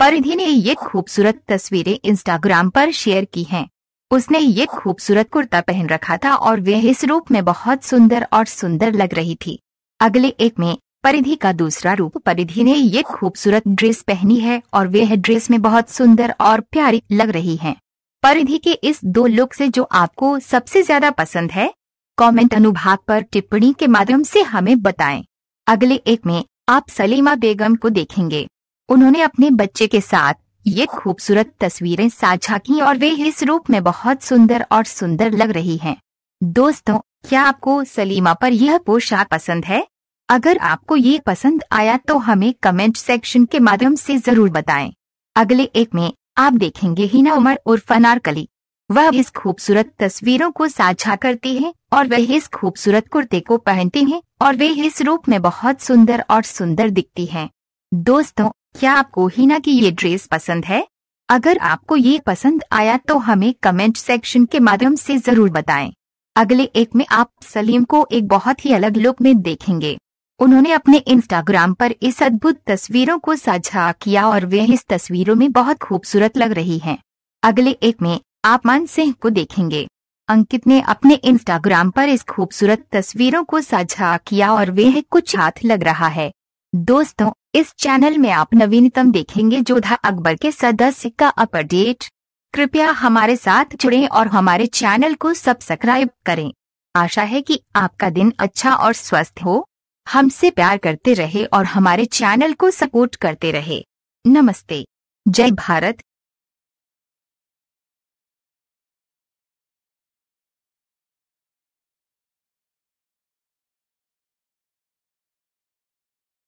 परिधि ने ये खूबसूरत तस्वीरें इंस्टाग्राम पर शेयर की हैं। उसने ये खूबसूरत कुर्ता पहन रखा था और वह इस रूप में बहुत सुंदर और सुंदर लग रही थी अगले एक में परिधि का दूसरा रूप परिधि ने ये खूबसूरत ड्रेस पहनी है और वह ड्रेस में बहुत सुंदर और प्यारी लग रही है परिधि के इस दो लुक से जो आपको सबसे ज्यादा पसंद है कमेंट अनुभाग पर टिप्पणी के माध्यम से हमें बताएं। अगले एक में आप सलीमा बेगम को देखेंगे उन्होंने अपने बच्चे के साथ ये खूबसूरत तस्वीरें साझा की और वे इस रूप में बहुत सुंदर और सुंदर लग रही हैं। दोस्तों क्या आपको सलीमा पर यह पोशाक पसंद है अगर आपको ये पसंद आया तो हमें कमेंट सेक्शन के माध्यम से जरूर बताएं। अगले एक में आप देखेंगे हिना उमर उर्फ अनारकली वह इस खूबसूरत तस्वीरों को साझा करती है और वह इस खूबसूरत कुर्ते को पहनती है और वे इस रूप में बहुत सुंदर और सुंदर दिखती हैं। दोस्तों क्या आपको हिना की ये ड्रेस पसंद है अगर आपको ये पसंद आया तो हमें कमेंट सेक्शन के माध्यम से जरूर बताएं। अगले एक में आप सलीम को एक बहुत ही अलग लुक में देखेंगे उन्होंने अपने इंस्टाग्राम पर इस अद्भुत तस्वीरों को साझा किया और वे इस तस्वीरों में बहुत खूबसूरत लग रही हैं। अगले एक में आप मान सिंह को देखेंगे अंकित ने अपने इंस्टाग्राम पर इस खूबसूरत तस्वीरों को साझा किया और वे कुछ हाथ लग रहा है दोस्तों इस चैनल में आप नवीनतम देखेंगे जोधा अकबर के सदस्य का अपडेट कृपया हमारे साथ जुड़ें और हमारे चैनल को सब्सक्राइब करें आशा है कि आपका दिन अच्छा और स्वस्थ हो हमसे प्यार करते रहे और हमारे चैनल को सपोर्ट करते रहे नमस्ते जय भारत